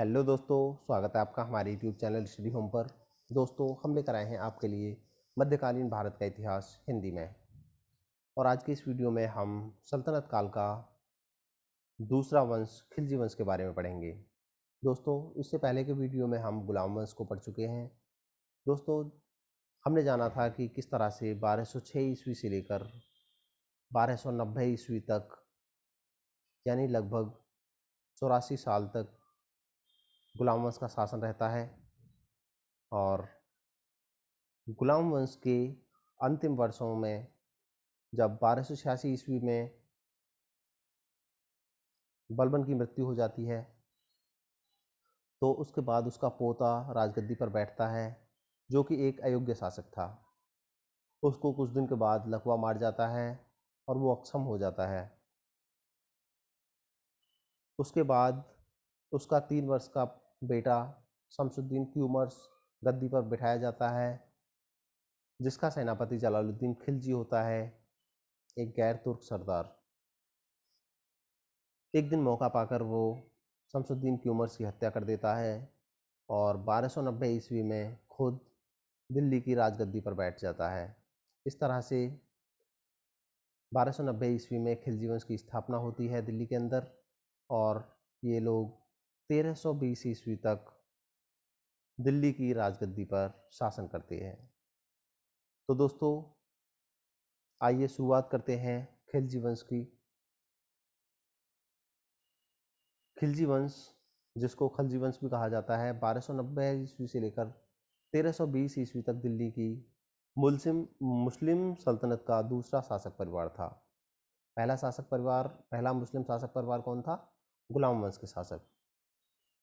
hello दोस्तों स्वागत है आपका हमारे यूट्यूब चैनल श्री होम पर दोस्तों हम लेकर आए हैं आपके लिए मध्यकालीन भारत का इतिहास हिंदी में और आज के इस वीडियो में हम सल्तनत काल का दूसरा वंश खिलजी वंश के बारे में पढ़ेंगे दोस्तों इससे पहले के वीडियो में हम गुलाम वंश को पढ़ चुके हैं दोस्तों हमने जाना था कि किस तरह से बारह ईस्वी से लेकर बारह ईस्वी तक यानी लगभग चौरासी साल तक गुलाम वंश का शासन रहता है और गुलाम वंश के अंतिम वर्षों में जब बारह सौ छियासी ईस्वी में बलबन की मृत्यु हो जाती है तो उसके बाद उसका पोता राजगद्दी पर बैठता है जो कि एक अयोग्य शासक था उसको कुछ दिन के बाद लकवा मार जाता है और वो अक्षम हो जाता है उसके बाद उसका तीन वर्ष का बेटा शमसुद्दीन क्यूमर्स गद्दी पर बिठाया जाता है जिसका सेनापति जलालुद्दीन खिलजी होता है एक गैर तुर्क सरदार एक दिन मौका पाकर वो शमसुद्दीन क्यूमर्स की हत्या कर देता है और बारह सौ नब्बे ईस्वी में खुद दिल्ली की राजगद्दी पर बैठ जाता है इस तरह से बारह सौ नब्बे ईस्वी में खिलजी वंश की स्थापना होती है दिल्ली के अंदर और ये लोग तेरह सौ बीस ईस्वी तक दिल्ली की राजगद्दी पर शासन करते हैं तो दोस्तों आइए शुरुआत करते हैं खिलजी वंश की खिलजी वंश जिसको खलजी वंश भी कहा जाता है 1290 ईस्वी से लेकर 1320 ईस्वी तक दिल्ली की मुलसिम मुस्लिम सल्तनत का दूसरा शासक परिवार था पहला शासक परिवार पहला मुस्लिम शासक परिवार कौन था गुलाम वंश के शासक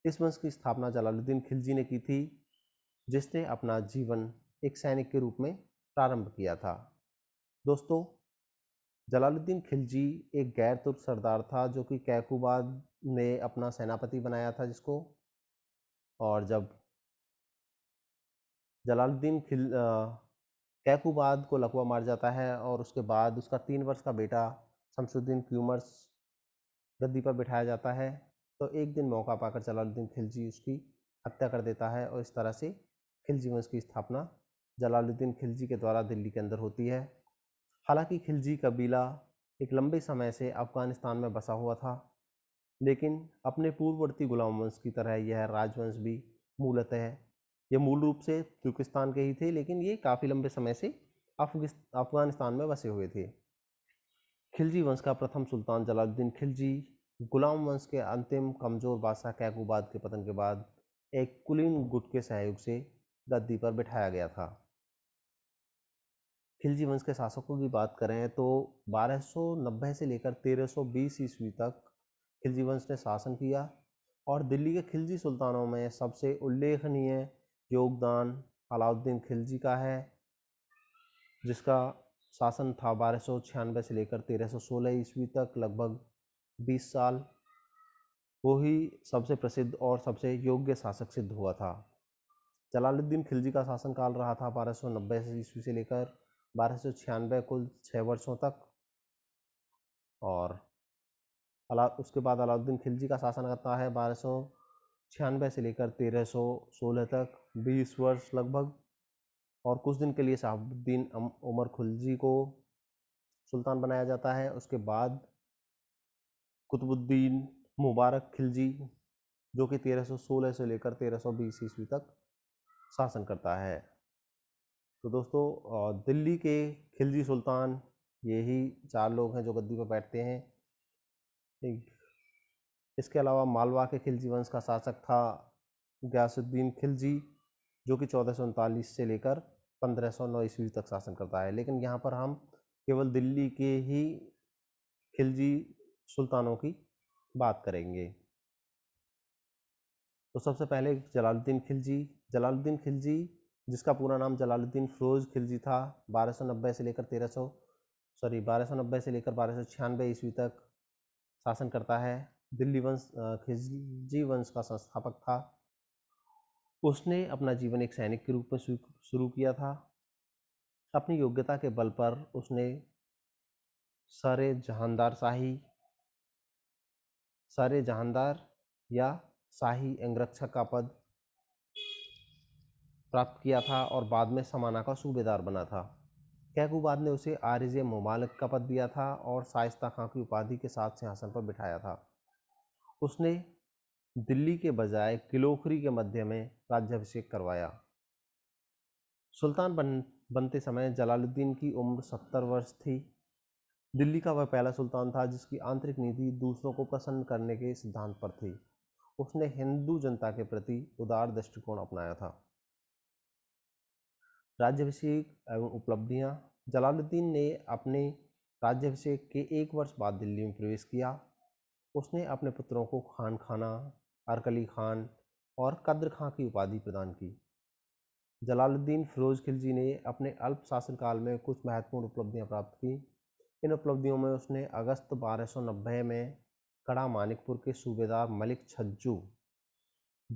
इस वंश की स्थापना जलालुद्दीन खिलजी ने की थी जिसने अपना जीवन एक सैनिक के रूप में प्रारंभ किया था दोस्तों जलालुद्दीन खिलजी एक गैर तुर्क सरदार था जो कि कैकुबाद ने अपना सेनापति बनाया था जिसको और जब जलालुद्दीन खिल कैकुबाद को लकवा मार जाता है और उसके बाद उसका तीन वर्ष का बेटा शमसुद्दीन क्यूमर्स गद्दी पर बिठाया जाता है तो एक दिन मौका पाकर जलालुद्दीन खिलजी उसकी हत्या कर देता है और इस तरह से खिलजी वंश की स्थापना जलालुद्दीन खिलजी के द्वारा दिल्ली के अंदर होती है हालांकि खिलजी कबीला एक लंबे समय से अफ़गानिस्तान में बसा हुआ था लेकिन अपने पूर्ववर्ती गुलाम वंश की तरह यह राजवंश भी मूलतः ये मूल रूप से तुर्किस्तान के ही थे लेकिन ये काफ़ी लंबे समय से अफगानिस्तान में बसे हुए थे खिलजी वंश का प्रथम सुल्तान जलालुद्दीन खिलजी गुलाम वंश के अंतिम कमज़ोर बादशाह कैकुबाद के पतन के बाद एक कुलीन गुट के सहयोग से गद्दी पर बिठाया गया था खिलजी वंश के शासकों की बात करें तो 1290 से लेकर 1320 ईस्वी तक खिलजी वंश ने शासन किया और दिल्ली के खिलजी सुल्तानों में सबसे उल्लेखनीय योगदान अलाउद्दीन खिलजी का है जिसका शासन था बारह से लेकर 1316 ईस्वी तक लगभग बीस साल वो ही सबसे प्रसिद्ध और सबसे योग्य शासक सिद्ध हुआ था जलालुद्दीन खिलजी का शासनकाल रहा था बारह सौ नब्बे ईस्वी से लेकर बारह सौ छियानवे कुल छः वर्षों तक और अला उसके बाद अलाउद्दीन खिलजी का शासन करता है बारह सौ छियानवे से लेकर तेरह सौ सोलह तक बीस वर्ष लगभग और कुछ दिन के लिए शहाबुद्दीन उमर खिलजी को सुल्तान बनाया जाता है उसके बाद कुतुबुद्दीन मुबारक खिलजी जो कि 1316 से लेकर 1320 ईस्वी तक शासन करता है तो दोस्तों दिल्ली के खिलजी सुल्तान यही चार लोग हैं जो गद्दी पर बैठते हैं इसके अलावा मालवा के खिलजी वंश का शासक था गयासुद्दीन खिलजी जो कि चौदह से लेकर 1509 ईस्वी तक शासन करता है लेकिन यहाँ पर हम केवल दिल्ली के ही खिलजी सुल्तानों की बात करेंगे तो सबसे पहले जलालुद्दीन खिलजी जलालुद्दीन खिलजी जिसका पूरा नाम जलालुद्दीन फ़िरोज़ खिलजी था बारह सौ नब्बे से लेकर तेरह सौ सॉरी बारह सौ नब्बे से लेकर बारह सौ छियानवे ईस्वी तक शासन करता है दिल्ली वंश खिलजी वंश का संस्थापक था उसने अपना जीवन एक सैनिक के रूप में शुरू किया था अपनी योग्यता के बल पर उसने सारे जहानदार शाही सारे जहानदार या शाही अंगरक्षक का पद प्राप्त किया था और बाद में समाना का सूबेदार बना था कैकूबाद ने उसे आरज ममालक का पद दिया था और शाइस्ता खां की उपाधि के साथ सिंहासन पर बिठाया था उसने दिल्ली के बजाय किलोखरी के मध्य में राज्याभिषेक करवाया सुल्तान बन बनते समय जलालुद्दीन की उम्र सत्तर वर्ष थी दिल्ली का वह पहला सुल्तान था जिसकी आंतरिक नीति दूसरों को प्रसन्न करने के सिद्धांत पर थी उसने हिंदू जनता के प्रति उदार दृष्टिकोण अपनाया था राज्यभिषेक एवं उपलब्धियां जलालुद्दीन ने अपने राज्याभिषेक के एक वर्ष बाद दिल्ली में प्रवेश किया उसने अपने पुत्रों को खान खाना अरकली खान और कद्र खां की उपाधि प्रदान की जलालुद्दीन फिरोज खिलजी ने अपने अल्प शासनकाल में कुछ महत्वपूर्ण उपलब्धियां प्राप्त की इन उपलब्धियों में उसने अगस्त 1290 में कड़ा मानिकपुर के सूबेदार मलिक छज्जू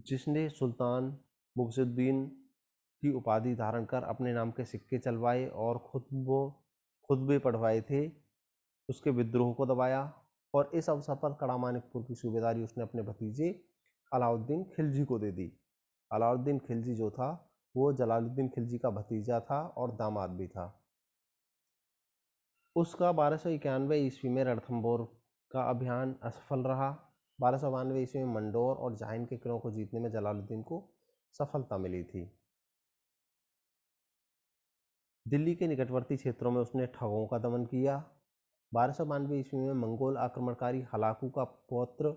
जिसने सुल्तान मुगजुद्दीन की उपाधि धारण कर अपने नाम के सिक्के चलवाए और खुद वो खुद भी पढ़वाए थे उसके विद्रोह को दबाया और इस अवसर पर कड़ा मानिकपुर की सूबेदारी उसने अपने भतीजे अलाउद्दीन खिलजी को दे दी अलाउद्दीन खिलजी जो था वो जलालुद्दीन खिलजी का भतीजा था और दामाद भी था उसका बारह सौ इक्यानवे ईस्वी में रणथम्बोर का अभियान असफल रहा बारह सौ बानवे ईस्वी में मंडोर और जाहिन के किलों को जीतने में जलालुद्दीन को सफलता मिली थी दिल्ली के निकटवर्ती क्षेत्रों में उसने ठगों का दमन किया बारह सौ बानवे ईस्वी में मंगोल आक्रमणकारी हलाकू का पौत्र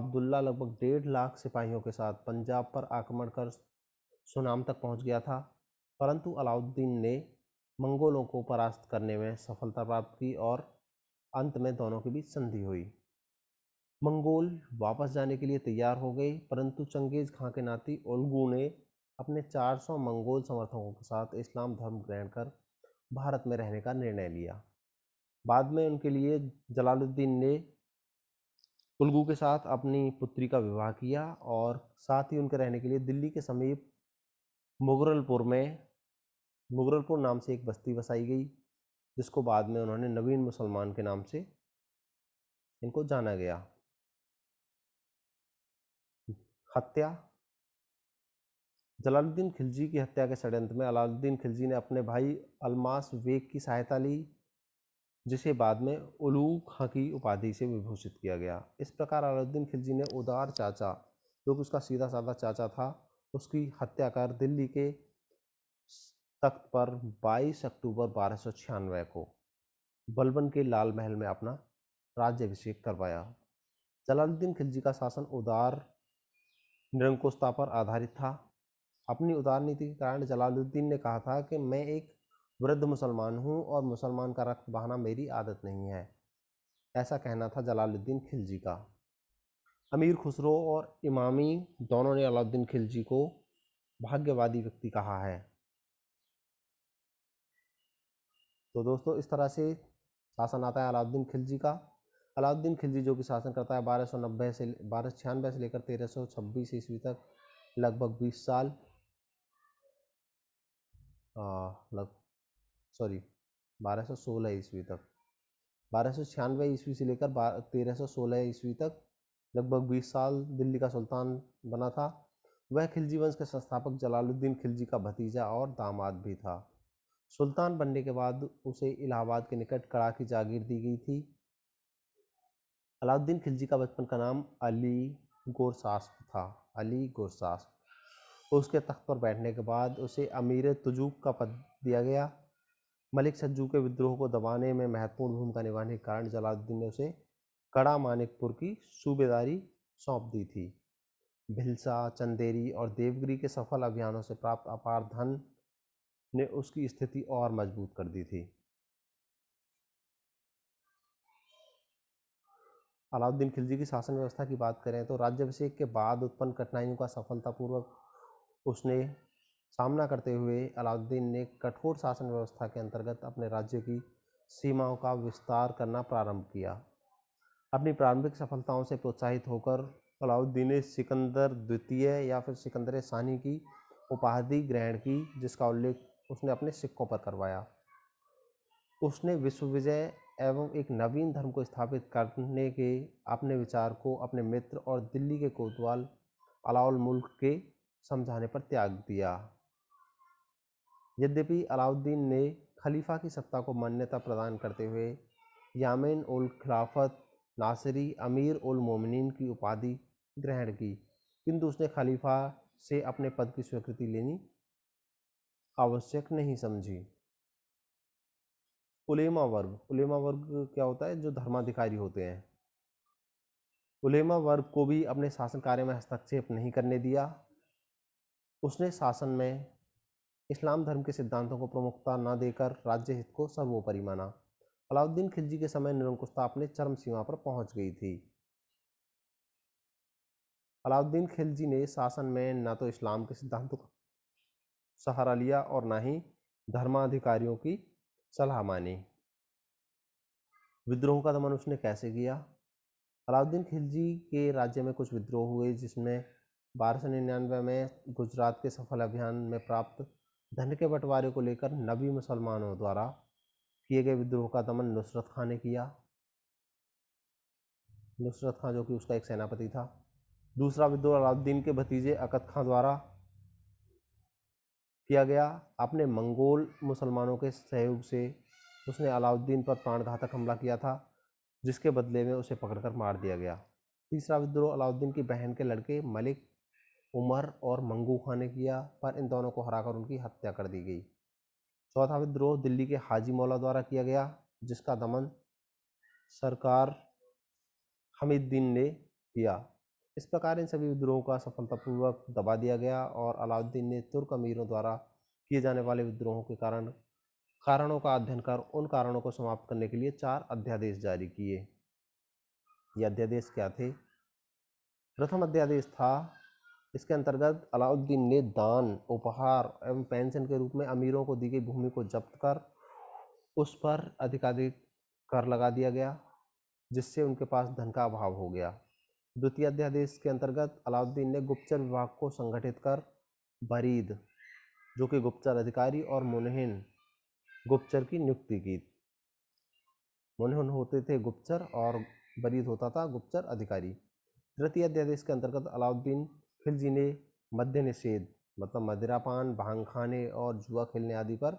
अब्दुल्ला लगभग डेढ़ लाख सिपाहियों के साथ पंजाब पर आक्रमण कर सुनाम तक पहुंच गया था परंतु अलाउद्दीन ने मंगोलों को परास्त करने में सफलता प्राप्त की और अंत में दोनों के बीच संधि हुई मंगोल वापस जाने के लिए तैयार हो गए परंतु चंगेज खां के नाती ओलगू ने अपने 400 मंगोल समर्थकों के साथ इस्लाम धर्म ग्रहण कर भारत में रहने का निर्णय लिया बाद में उनके लिए जलालुद्दीन ने उलगू के साथ अपनी पुत्री का विवाह किया और साथ ही उनके रहने के लिए दिल्ली के समीप मुगरलपुर में मुगरलपुर नाम से एक बस्ती बसाई गई जिसको बाद में उन्होंने नवीन मुसलमान के नाम से इनको जाना गया हत्या जलालुद्दीन खिलजी की हत्या के षड्यंत्र में अलाउद्दीन खिलजी ने अपने भाई अलमास वेग की सहायता ली जिसे बाद में उलू खां की उपाधि से विभूषित किया गया इस प्रकार अलाउद्दीन खिलजी ने उदार चाचा जो कि उसका सीधा साधा चाचा था उसकी हत्या कर दिल्ली के तख्त पर 22 अक्टूबर बारह को बलबन के लाल महल में अपना राज्याभिषेक करवाया जलालुद्दीन खिलजी का शासन उदार निरंकुशता पर आधारित था अपनी उदार नीति के कारण जलालुद्दीन ने कहा था कि मैं एक वृद्ध मुसलमान हूँ और मुसलमान का रक्त बहाना मेरी आदत नहीं है ऐसा कहना था जलालुद्दीन खिलजी का अमीर खुसरो और इमामी दोनों ने अलाउद्दीन खिलजी को भाग्यवादी व्यक्ति कहा है तो दोस्तों इस तरह से शासन आता है अलाउद्दीन खिलजी का अलाउद्दीन खिलजी जो कि शासन करता है बारह सौ नब्बे से बारह छियानवे से लेकर तेरह सौ छब्बीस ईस्वी तक लगभग बीस साल लग सॉरी बारह सौ सोलह ईस्वी तक बारह सौ छियानवे ईस्वी से लेकर तेरह सौ सोलह ईस्वी तक लगभग बीस साल दिल्ली का सुल्तान बना था वह खिलजी वंश के संस्थापक जलालुद्दीन खिलजी का भतीजा और दामाद भी था सुल्तान बनने के बाद उसे इलाहाबाद के निकट कड़ा की जागीर दी गई थी अलाउद्दीन खिलजी का बचपन का नाम अली गोरसास्प था अली गोरसास्प उसके तख्त पर बैठने के बाद उसे अमीर तुजुक का पद दिया गया मलिक सज्जू के विद्रोह को दबाने में महत्वपूर्ण भूमिका निभाने के कारण जलालुद्दीन ने उसे कड़ा मानिकपुर की सूबेदारी सौंप दी थी भिलसा चंदेरी और देवगिरी के सफल अभियानों से प्राप्त अपार धन ने उसकी स्थिति और मजबूत कर दी थी अलाउद्दीन खिलजी की शासन व्यवस्था की बात करें तो राज्यभिषेक के बाद उत्पन्न कठिनाइयों का सफलतापूर्वक उसने सामना करते हुए अलाउद्दीन ने कठोर शासन व्यवस्था के अंतर्गत अपने राज्य की सीमाओं का विस्तार करना प्रारंभ किया अपनी प्रारंभिक सफलताओं से प्रोत्साहित होकर अलाउद्दीन ने सिकंदर द्वितीय या फिर सिकंदर सानी की उपाधि ग्रहण की जिसका उल्लेख उसने अपने सिक्कों पर करवाया उसने विश्व विजय एवं एक नवीन धर्म को स्थापित करने के अपने विचार को अपने मित्र और दिल्ली के कोतवाल अलाउल मुल्क के समझाने पर त्याग दिया यद्यपि अलाउद्दीन ने खलीफा की सत्ता को मान्यता प्रदान करते हुए यामिन उल खिलाफत नासरी अमीर उल मोमिन की उपाधि ग्रहण की किंतु उसने खलीफा से अपने पद की स्वीकृति लेनी आवश्यक नहीं समझी उलेमा वर्ग उलेमा वर्ग क्या होता है जो धर्माधिकारी होते हैं उलेमा वर्ग को भी अपने शासन कार्य में हस्तक्षेप नहीं करने दिया उसने शासन में इस्लाम धर्म के सिद्धांतों को प्रमुखता न देकर राज्य हित को सर्वोपरि माना अलाउद्दीन खिलजी के समय निरंकुशता अपने चरम सीमा पर पहुंच गई थी अलाउद्दीन खिलजी ने शासन में न तो इस्लाम के सिद्धांतों का सहारा लिया और ना ही धर्माधिकारियों की सलाह मानी विद्रोह का दमन उसने कैसे किया अलाउद्दीन खिलजी के राज्य में कुछ विद्रोह हुए जिसमें बारह सौ निन्यानवे में गुजरात के सफल अभियान में प्राप्त धन के बंटवारे को लेकर नबी मुसलमानों द्वारा किए गए विद्रोह का दमन नुसरत खां ने किया नुसरत खां जो कि उसका एक सेनापति था दूसरा विद्रोह अलाउद्दीन के भतीजे अकत खां द्वारा किया गया अपने मंगोल मुसलमानों के सहयोग से उसने अलाउद्दीन पर प्राणघातक हमला किया था जिसके बदले में उसे पकड़कर मार दिया गया तीसरा विद्रोह अलाउद्दीन की बहन के लड़के मलिक उमर और मंगू खान ने किया पर इन दोनों को हराकर उनकी हत्या कर दी गई चौथा विद्रोह दिल्ली के हाजी मौला द्वारा किया गया जिसका दमन सरकार हमीद्दीन ने किया इस प्रकार इन सभी विद्रोहों का सफलतापूर्वक दबा दिया गया और अलाउद्दीन ने तुर्क अमीरों द्वारा किए जाने वाले विद्रोहों के कारण कारणों का अध्ययन कर उन कारणों को समाप्त करने के लिए चार अध्यादेश जारी किए ये अध्यादेश क्या थे प्रथम अध्यादेश था इसके अंतर्गत अलाउद्दीन ने दान उपहार एवं पेंशन के रूप में अमीरों को दी गई भूमि को जब्त कर उस पर अधिकाधिक कर लगा दिया गया जिससे उनके पास धन का अभाव हो गया द्वितीय अध्यादेश के अंतर्गत अलाउद्दीन ने गुप्तचर विभाग को संगठित कर बरीद जो कि गुप्तचर अधिकारी और मुनहिन गुप्तचर की नियुक्ति की मुनहिन होते थे गुप्तचर और बरीद होता था गुप्तचर अधिकारी तृतीय अध्यादेश के अंतर्गत अलाउद्दीन खिलजी ने मध्य निषेध मतलब मदिरापान भांग खाने और जुआ खेलने आदि पर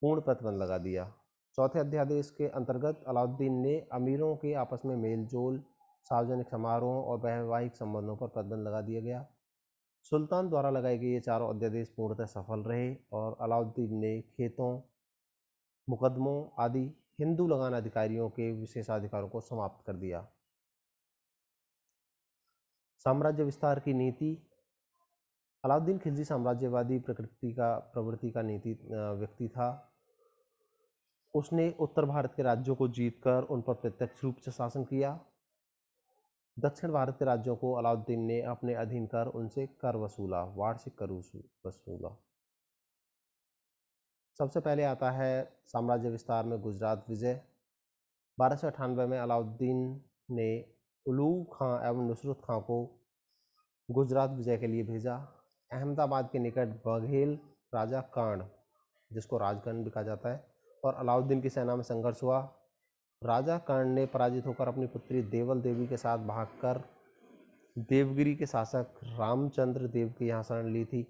पूर्ण प्रतिबंध लगा दिया चौथे अध्यादेश के अंतर्गत अलाउद्दीन ने अमीरों के आपस में मेलजोल सार्वजनिक समारोहों और वैवाहिक संबंधों पर प्रतिबंध लगा दिया गया सुल्तान द्वारा लगाए गए ये चारों अध्यादेश पूर्णतः सफल रहे और अलाउद्दीन ने खेतों मुकदमों आदि हिंदू लगान अधिकारियों के विशेषाधिकारों को समाप्त कर दिया साम्राज्य विस्तार की नीति अलाउद्दीन खिलजी साम्राज्यवादी प्रकृति का प्रवृत्ति का नीति व्यक्ति था उसने उत्तर भारत के राज्यों को जीतकर उन पर प्रत्यक्ष रूप से शासन किया दक्षिण भारत के राज्यों को अलाउद्दीन ने अपने अधीन कर उनसे कर वसूला वार्षिक कर वसूला सबसे पहले आता है साम्राज्य विस्तार में गुजरात विजय बारह सौ अठानवे में अलाउद्दीन ने उलू खां एवं नुसरत खां को गुजरात विजय के लिए भेजा अहमदाबाद के निकट बघेल राजा कांड जिसको राजगण भी कहा जाता है और अलाउद्दीन की सेना में संघर्ष हुआ राजा कर्ण ने पराजित होकर अपनी पुत्री देवल देवी के साथ भागकर देवगिरी के शासक रामचंद्र देव के यहाँ शरण ली थी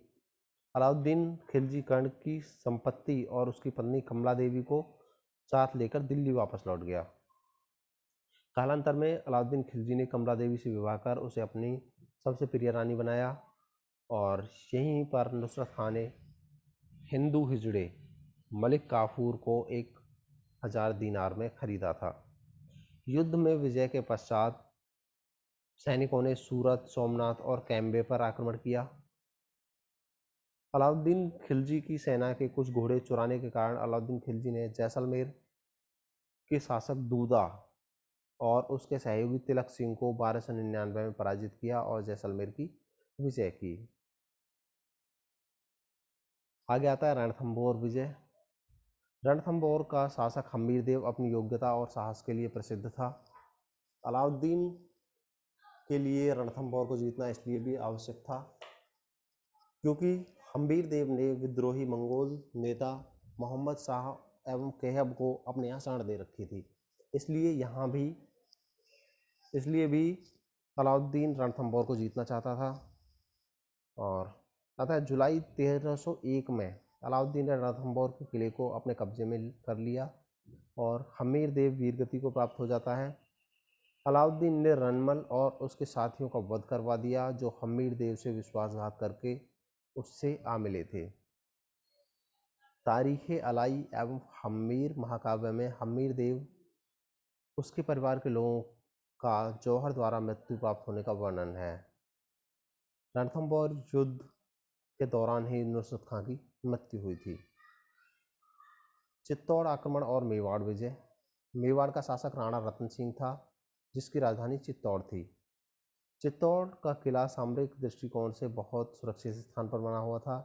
अलाउद्दीन खिलजी कर्ण की संपत्ति और उसकी पत्नी कमला देवी को साथ लेकर दिल्ली वापस लौट गया कालांतर में अलाउद्दीन खिलजी ने कमला देवी से विवाह कर उसे अपनी सबसे प्रिय रानी बनाया और यहीं पर नुसरत खान ने हिंदू हिजड़े मलिक काफूर को एक हजार दीनार में खरीदा था युद्ध में विजय के पश्चात सैनिकों ने सूरत सोमनाथ और कैम्बे पर आक्रमण किया अलाउद्दीन खिलजी की सेना के कुछ घोड़े चुराने के कारण अलाउद्दीन खिलजी ने जैसलमेर के शासक दूदा और उसके सहयोगी तिलक सिंह को बारह सौ निन्यानवे में पराजित किया और जैसलमेर की विजय की आगे आता है रणथम्बोर विजय रणथंबोर का शासक देव अपनी योग्यता और साहस के लिए प्रसिद्ध था अलाउद्दीन के लिए रणथंबोर को जीतना इसलिए भी आवश्यक था क्योंकि देव ने विद्रोही मंगोल नेता मोहम्मद शाह एवं केहब को अपने यहाँ शरण दे रखी थी इसलिए यहाँ भी इसलिए भी अलाउद्दीन रणथंबोर को जीतना चाहता था और अतः जुलाई 1301 में अलाउद्दीन ने रणथम्बोर के किले को अपने कब्जे में कर लिया और हमीर देव वीरगति को प्राप्त हो जाता है अलाउद्दीन ने रनमल और उसके साथियों का वध करवा दिया जो हमीर देव से विश्वासघात करके उससे आ मिले थे तारीख अलाई एवं हमीर महाकाव्य में हमीर देव उसके परिवार के लोगों का जौहर द्वारा मृत्यु प्राप्त होने का वर्णन है रणथम्बोर युद्ध के दौरान ही नुसरत खां की मृत्यु हुई थी चित्तौड़ आक्रमण और मेवाड़ विजय मेवाड़ का शासक राणा रतन सिंह था जिसकी राजधानी चित्तौड़ थी चित्तौड़ का किला सामरिक दृष्टिकोण से बहुत सुरक्षित स्थान पर बना हुआ था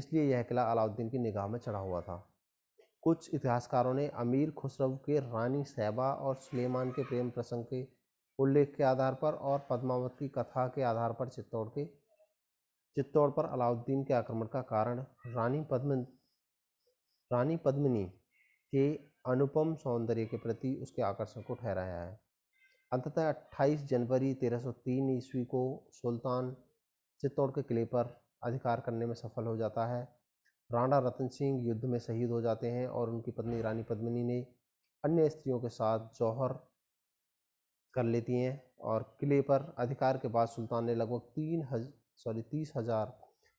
इसलिए यह किला अलाउद्दीन की निगाह में चढ़ा हुआ था कुछ इतिहासकारों ने अमीर खुसरव के रानी सैबा और सुलेमान के प्रेम प्रसंग के उल्लेख के आधार पर और पद्मावत की कथा के आधार पर चित्तौड़ के चित्तौड़ पर अलाउद्दीन के आक्रमण का कारण रानी पद्म रानी पद्मिनी के अनुपम सौंदर्य के प्रति उसके आकर्षण को ठहराया है अंततः 28 जनवरी 1303 ईस्वी को सुल्तान चित्तौड़ के किले पर अधिकार करने में सफल हो जाता है राणा रतन सिंह युद्ध में शहीद हो जाते हैं और उनकी पत्नी रानी पद्मिनी ने अन्य स्त्रियों के साथ जौहर कर लेती हैं और किले पर अधिकार के बाद सुल्तान ने लगभग तीन हज सॉरी तीस हजार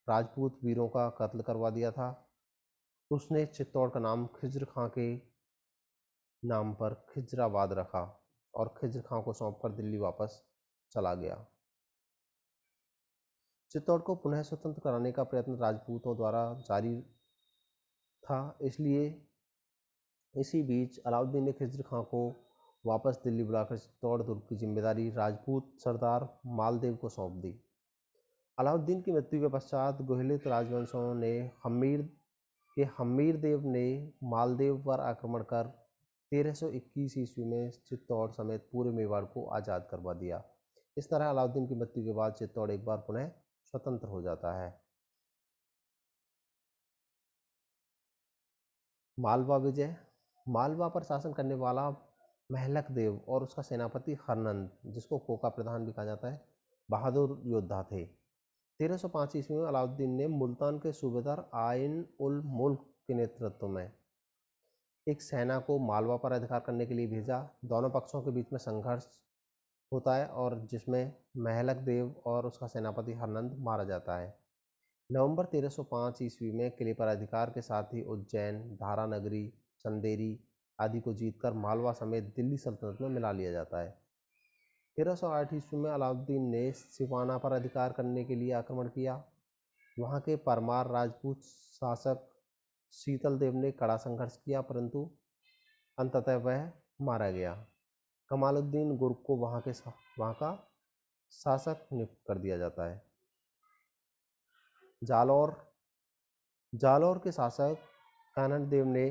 राजपूत वीरों का कत्ल करवा दिया था उसने चित्तौड़ का नाम खिजर खां के नाम पर खिजराबाद रखा और खिजर खां को सौंप कर दिल्ली वापस चला गया चित्तौड़ को पुनः स्वतंत्र कराने का प्रयत्न राजपूतों द्वारा जारी था इसलिए इसी बीच अलाउद्दीन ने खिजर खां को वापस दिल्ली बुलाकर चित्तौड़ दुर्ग की जिम्मेदारी राजपूत सरदार मालदेव को सौंप दी अलाउद्दीन की मृत्यु के पश्चात गोहलित तो राजवंशों ने हमीर के हमीर देव ने मालदेव पर आक्रमण कर 1321 ईस्वी में चित्तौड़ समेत पूरे मेवाड़ को आज़ाद करवा दिया इस तरह अलाउद्दीन की मृत्यु के बाद चित्तौड़ एक बार पुनः स्वतंत्र हो जाता है मालवा विजय मालवा पर शासन करने वाला महलक देव और उसका सेनापति हरनंद जिसको कोका प्रधान भी कहा जाता है बहादुर योद्धा थे तेरह सौ पाँच ईस्वी में अलाउद्दीन ने मुल्तान के सूबेदार आयन उल मुल्क के नेतृत्व में एक सेना को मालवा पर अधिकार करने के लिए भेजा दोनों पक्षों के बीच में संघर्ष होता है और जिसमें महलक देव और उसका सेनापति हरनंद मारा जाता है नवंबर 1305 ईस्वी में किले पर अधिकार के साथ ही उज्जैन धारा नगरी चंदेरी आदि को जीतकर मालवा समेत दिल्ली सल्तनत में मिला लिया जाता है तेरह सौ आठ ईस्वी में अलाउद्दीन ने सिवाना पर अधिकार करने के लिए आक्रमण किया वहाँ के परमार राजपूत शासक शीतल देव ने कड़ा संघर्ष किया परंतु अंततः वह मारा गया कमालुद्दीन गुर्ग को वहाँ के वहाँ का शासक नियुक्त कर दिया जाता है जालौर जालौर के शासक कानन देव ने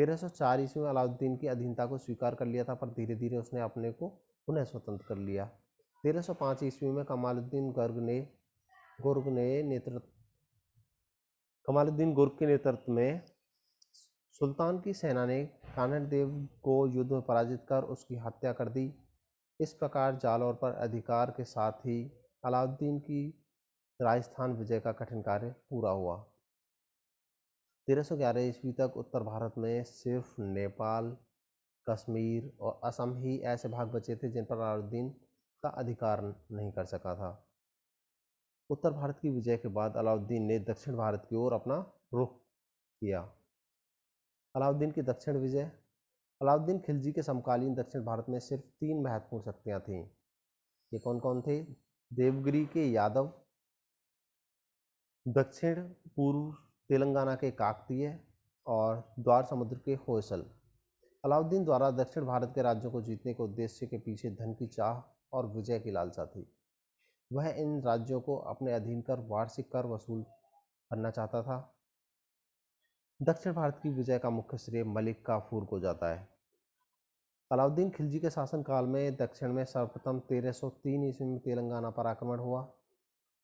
1304 ईस्वी में अलाउद्दीन की अधीनता को स्वीकार कर लिया था पर धीरे धीरे उसने अपने को पुनः स्वतंत्र कर लिया 1305 ईस्वी में कमालुद्दीन गर्ग ने गुर्ग ने नेतृत्व कमालुद्दीन गुर्ग के नेतृत्व में सुल्तान की सेना ने देव को युद्ध में पराजित कर उसकी हत्या कर दी इस प्रकार जालौर पर अधिकार के साथ ही अलाउद्दीन की राजस्थान विजय का कठिन कार्य पूरा हुआ 1311 ईस्वी तक उत्तर भारत में सिर्फ नेपाल कश्मीर और असम ही ऐसे भाग बचे थे जिन पर अलाउद्दीन का अधिकार नहीं कर सका था उत्तर भारत की विजय के बाद अलाउद्दीन ने दक्षिण भारत की ओर अपना रुख किया अलाउद्दीन की दक्षिण विजय अलाउद्दीन खिलजी के समकालीन दक्षिण भारत में सिर्फ तीन महत्वपूर्ण शक्तियाँ थीं ये कौन कौन थे देवगिरी के यादव दक्षिण पूर्व तेलंगाना के काकतीय और द्वार समुद्र के होयसल अलाउद्दीन द्वारा दक्षिण भारत के राज्यों को जीतने के उद्देश्य के पीछे धन की चाह और विजय की लालसा थी वह इन राज्यों को अपने अधीन कर वार्षिक कर वसूल करना चाहता था दक्षिण भारत की विजय का मुख्य श्रेय मलिक काफूर को जाता है अलाउद्दीन खिलजी के शासनकाल में दक्षिण में सर्वप्रथम 1303 ईस्वी में तेलंगाना पर आक्रमण हुआ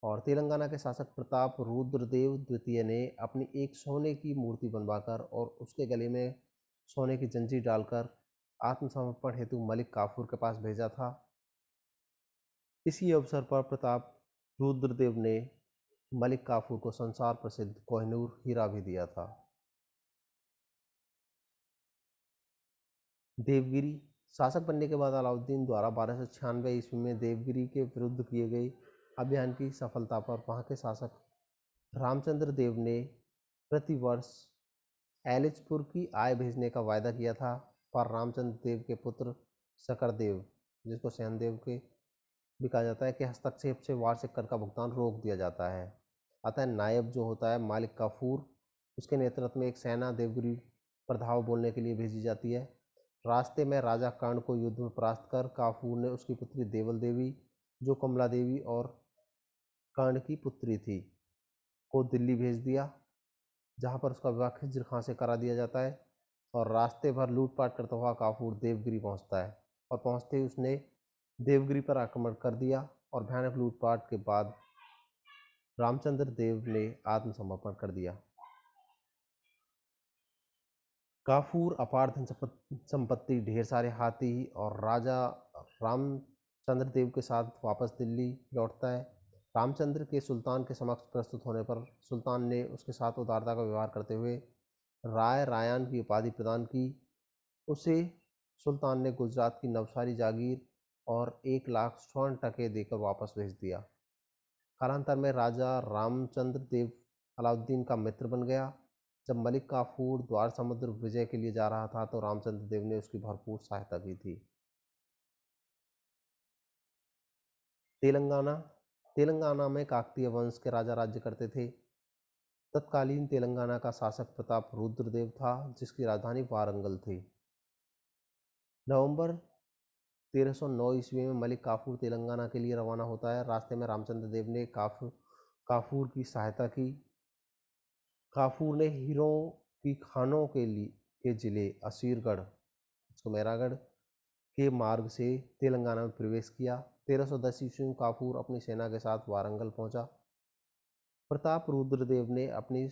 और तेलंगाना के शासक प्रताप रुद्रदेव द्वितीय ने अपनी एक सोने की मूर्ति बनवाकर और उसके गले में सोने की जंजीर डालकर आत्मसमर्पण हेतु मलिक काफूर के पास भेजा था इसी अवसर पर प्रताप रुद्रदेव ने मलिक काफूर को संसार प्रसिद्ध कोहनूर हीरा भी दिया था देवगिरी शासक बनने के बाद अलाउद्दीन द्वारा बारह सौ छियानवे ईस्वी में देवगिरी के विरुद्ध किए गए अभियान की सफलता पर वहां के शासक रामचंद्र देव ने प्रतिवर्ष एलिजपुर की आय भेजने का वायदा किया था पर रामचंद्र देव के पुत्र शकरदेव जिसको सहनदेव के भी कहा जाता है कि हस्तक्षेप से वार्षिक कर का भुगतान रोक दिया जाता है अतः नायब जो होता है मालिक काफूर उसके नेतृत्व में एक सेना देवगिरी पर धाव बोलने के लिए भेजी जाती है रास्ते में राजा कर्ण को युद्ध में परास्त कर काफूर ने उसकी पुत्री देवल देवी जो कमला देवी और कर्ण की पुत्री थी को दिल्ली भेज दिया जहाँ पर उसका विवाह खिज्र खां से करा दिया जाता है और रास्ते भर लूटपाट करता हुआ काफूर देवगिरी पहुँचता है और पहुँचते ही उसने देवगिरी पर आक्रमण कर दिया और भयानक लूटपाट के बाद रामचंद्र देव ने आत्मसमर्पण कर दिया काफूर अपार धन संपत्ति ढेर सारे हाथी और राजा रामचंद्र देव के साथ वापस दिल्ली लौटता है रामचंद्र के सुल्तान के समक्ष प्रस्तुत होने पर सुल्तान ने उसके साथ उदारता का व्यवहार करते हुए राय रायान की उपाधि प्रदान की उसे सुल्तान ने गुजरात की नवसारी जागीर और एक लाख स्वर्ण टके देकर वापस भेज दिया कालांतर में राजा रामचंद्र देव अलाउद्दीन का मित्र बन गया जब मलिक काफूर द्वार समुद्र विजय के लिए जा रहा था तो रामचंद्र देव ने उसकी भरपूर सहायता की थी तेलंगाना तेलंगाना में काकतीय वंश के राजा राज्य करते थे तत्कालीन तेलंगाना का शासक प्रताप रुद्रदेव था जिसकी राजधानी वारंगल थी नवंबर 1309 ईस्वी में मलिक काफूर तेलंगाना के लिए रवाना होता है रास्ते में रामचंद्र देव ने काफू काफूर की सहायता की काफूर ने हीरों की खानों के लिए के जिले असीरगढ़ उसको मैरागढ़ के मार्ग से तेलंगाना में प्रवेश किया तेरह सौ दस ईस्वी में काफूर अपनी सेना के साथ वारंगल पहुंचा प्रताप रुद्रदेव ने अपनी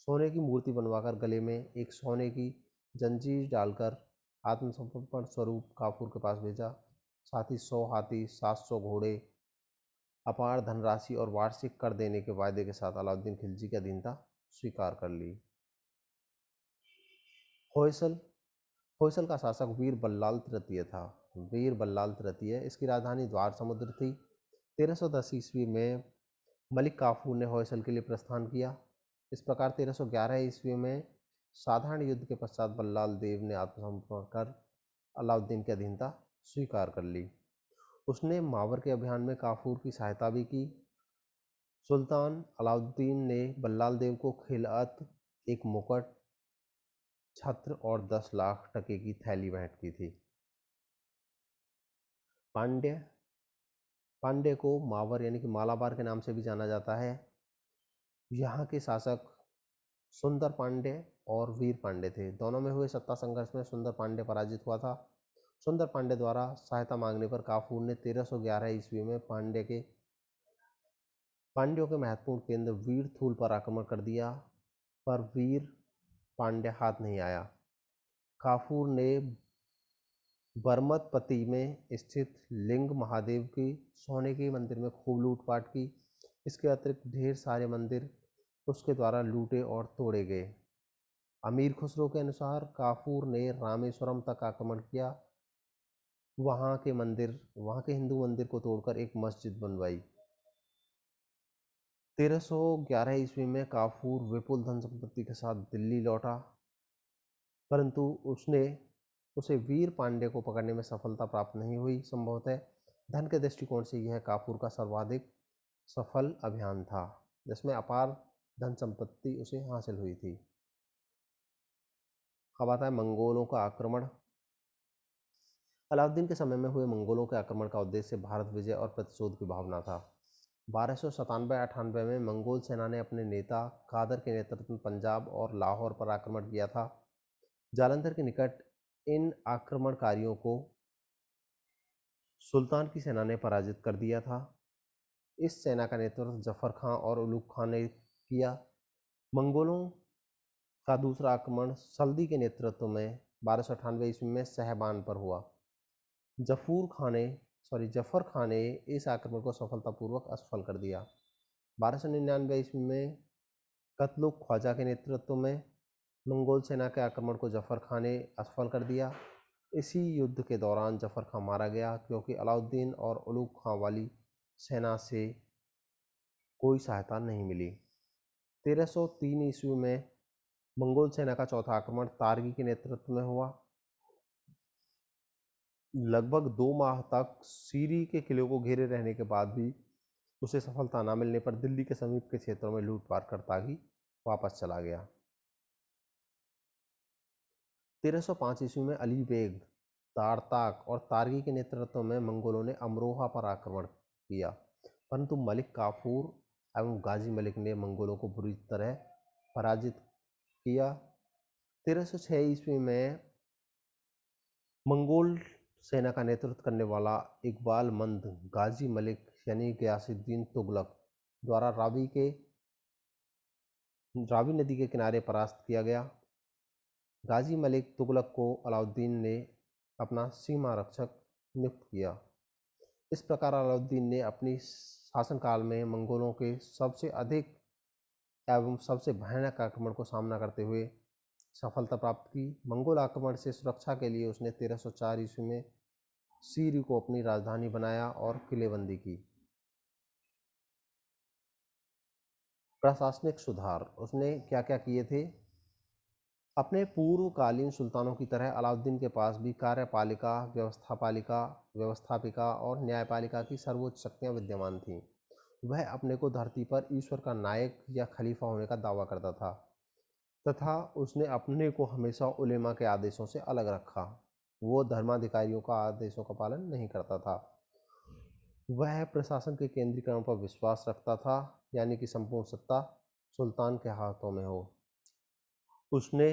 सोने की मूर्ति बनवाकर गले में एक सोने की जंजीर डालकर आत्मसमर्पण स्वरूप काफूर के पास भेजा साथ ही सौ हाथी सात सौ घोड़े अपार धनराशि और वार्षिक कर देने के वायदे के साथ अलाउद्दीन खिलजी की अधीनता स्वीकार कर ली होयसल होयसल का शासक वीर बल्लाल तृतीय था वीर बल्लाल तृतीय इसकी राजधानी द्वार समुद्र थी तेरह सौ दस ईस्वी में मलिक काफूर ने होयसल के लिए प्रस्थान किया इस प्रकार तेरह सौ ग्यारह ईस्वी में साधारण युद्ध के पश्चात बल्लाल देव ने आत्मसमर्पण कर अलाउद्दीन की अधीनता स्वीकार कर ली उसने मावर के अभियान में काफूर की सहायता भी की सुल्तान अलाउद्दीन ने बल्लाल देव को खिलत एक मुकट छत्र और दस लाख टके की थैली भेंट की थी पांड्य पांड्य को मावर यानी कि मालाबार के नाम से भी जाना जाता है यहाँ के शासक सुंदर पांडे और वीर पांडे थे दोनों में हुए सत्ता संघर्ष में सुंदर पांडे पराजित हुआ था सुंदर पांडे द्वारा सहायता मांगने पर काफूर ने 1311 ईस्वी में पांडे के पांड्यों के महत्वपूर्ण केंद्र वीर थूल पर आक्रमण कर दिया पर वीर पांडे हाथ नहीं आया काफूर ने बर्मतपति में स्थित लिंग महादेव की सोने के मंदिर में खूब लूटपाट की इसके अतिरिक्त ढेर सारे मंदिर उसके द्वारा लूटे और तोड़े गए अमीर खुसरो के अनुसार काफूर ने रामेश्वरम तक आक्रमण किया वहाँ के मंदिर वहाँ के हिंदू मंदिर को तोड़कर एक मस्जिद बनवाई 1311 ईस्वी में काफूर विपुल धन संपत्ति के साथ दिल्ली लौटा परंतु उसने उसे वीर पांडे को पकड़ने में सफलता प्राप्त नहीं हुई संभवतः धन के दृष्टिकोण से यह काफूर का सर्वाधिक सफल अभियान था जिसमें अपार धन संपत्ति उसे हासिल हुई थी अब आता है मंगोलों का आक्रमण अलाउद्दीन के समय में हुए मंगोलों के आक्रमण का उद्देश्य भारत विजय और प्रतिशोध की भावना था बारह सौ सतानवे अठानवे में मंगोल सेना ने अपने नेता कादर के नेतृत्व में पंजाब और लाहौर पर आक्रमण किया था जालंधर के निकट इन आक्रमणकारियों को सुल्तान की सेना ने पराजित कर दिया था इस सेना का नेतृत्व जफर खां और उलूक खां ने किया मंगोलों का दूसरा आक्रमण सल्दी के नेतृत्व में बारह सौ अठानवे ईस्वी में सहबान पर हुआ जफूर खां ने सॉरी जफर खां ने इस आक्रमण को सफलतापूर्वक असफल कर दिया बारह सौ निन्यानवे ईस्वी में कतलुक ख्वाजा के नेतृत्व में मंगोल सेना के आक्रमण को जफ़र खां ने असफल कर दिया इसी युद्ध के दौरान जफ़र खां मारा गया क्योंकि अलाउद्दीन और उलूक खां वाली सेना से कोई सहायता नहीं मिली 1303 ईस्वी में मंगोल सेना का चौथा आक्रमण तारगी के नेतृत्व में हुआ लगभग दो माह तक सीरी के किले को घेरे रहने के बाद भी उसे सफलता न मिलने पर दिल्ली के समीप के क्षेत्रों में लूटपाट करता ही वापस चला गया 1305 ईस्वी में अली बेग तारताक और तारगी के नेतृत्व में मंगोलों ने अमरोहा पर आक्रमण किया परंतु मलिक काफूर एवं गाजी मलिक ने मंगोलों को बुरी तरह पराजित किया 1306 ईस्वी में मंगोल सेना का नेतृत्व करने वाला इकबाल मंद गाजी मलिक यानी गयासुद्दीन तुगलक द्वारा रावी के रावी नदी के किनारे परास्त किया गया गाजी मलिक तुगलक को अलाउद्दीन ने अपना सीमा रक्षक नियुक्त किया इस प्रकार अलाउद्दीन ने अपनी शासनकाल में मंगोलों के सबसे अधिक एवं सबसे भयानक आक्रमण को सामना करते हुए सफलता प्राप्त की मंगोल आक्रमण से सुरक्षा के लिए उसने 1304 ईस्वी में सीरी को अपनी राजधानी बनाया और किलेबंदी की प्रशासनिक सुधार उसने क्या क्या किए थे अपने पूर्वकालीन सुल्तानों की तरह अलाउद्दीन के पास भी कार्यपालिका व्यवस्थापालिका व्यवस्थापिका और न्यायपालिका की सर्वोच्च शक्तियाँ विद्यमान थीं वह अपने को धरती पर ईश्वर का नायक या खलीफा होने का दावा करता था तथा उसने अपने को हमेशा उलेमा के आदेशों से अलग रखा वो धर्माधिकारियों का आदेशों का पालन नहीं करता था वह प्रशासन के केंद्रीकरण पर विश्वास रखता था यानी कि संपूर्ण सत्ता सुल्तान के हाथों में हो उसने